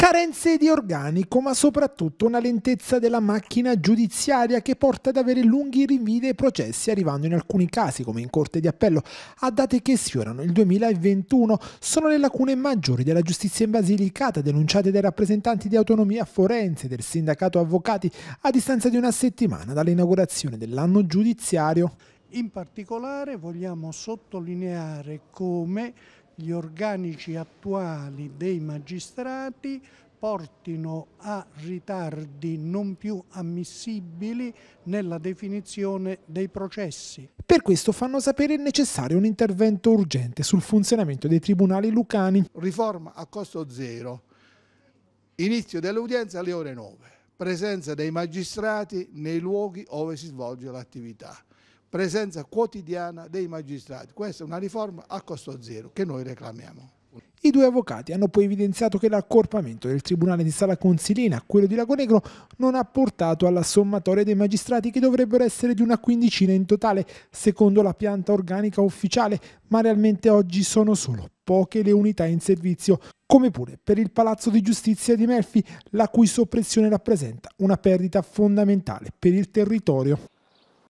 Carenze di organico, ma soprattutto una lentezza della macchina giudiziaria che porta ad avere lunghi rinvii dei processi, arrivando in alcuni casi, come in Corte di Appello, a date che sfiorano il 2021. Sono le lacune maggiori della giustizia in Basilicata, denunciate dai rappresentanti di autonomia forense del sindacato avvocati a distanza di una settimana dall'inaugurazione dell'anno giudiziario. In particolare vogliamo sottolineare come gli organici attuali dei magistrati portino a ritardi non più ammissibili nella definizione dei processi. Per questo fanno sapere il necessario un intervento urgente sul funzionamento dei tribunali lucani. Riforma a costo zero, inizio dell'udienza alle ore 9, presenza dei magistrati nei luoghi dove si svolge l'attività presenza quotidiana dei magistrati. Questa è una riforma a costo zero che noi reclamiamo. I due avvocati hanno poi evidenziato che l'accorpamento del Tribunale di Sala Consilina a quello di Lagonegro non ha portato alla sommatoria dei magistrati che dovrebbero essere di una quindicina in totale, secondo la pianta organica ufficiale, ma realmente oggi sono solo poche le unità in servizio, come pure per il Palazzo di Giustizia di Melfi, la cui soppressione rappresenta una perdita fondamentale per il territorio.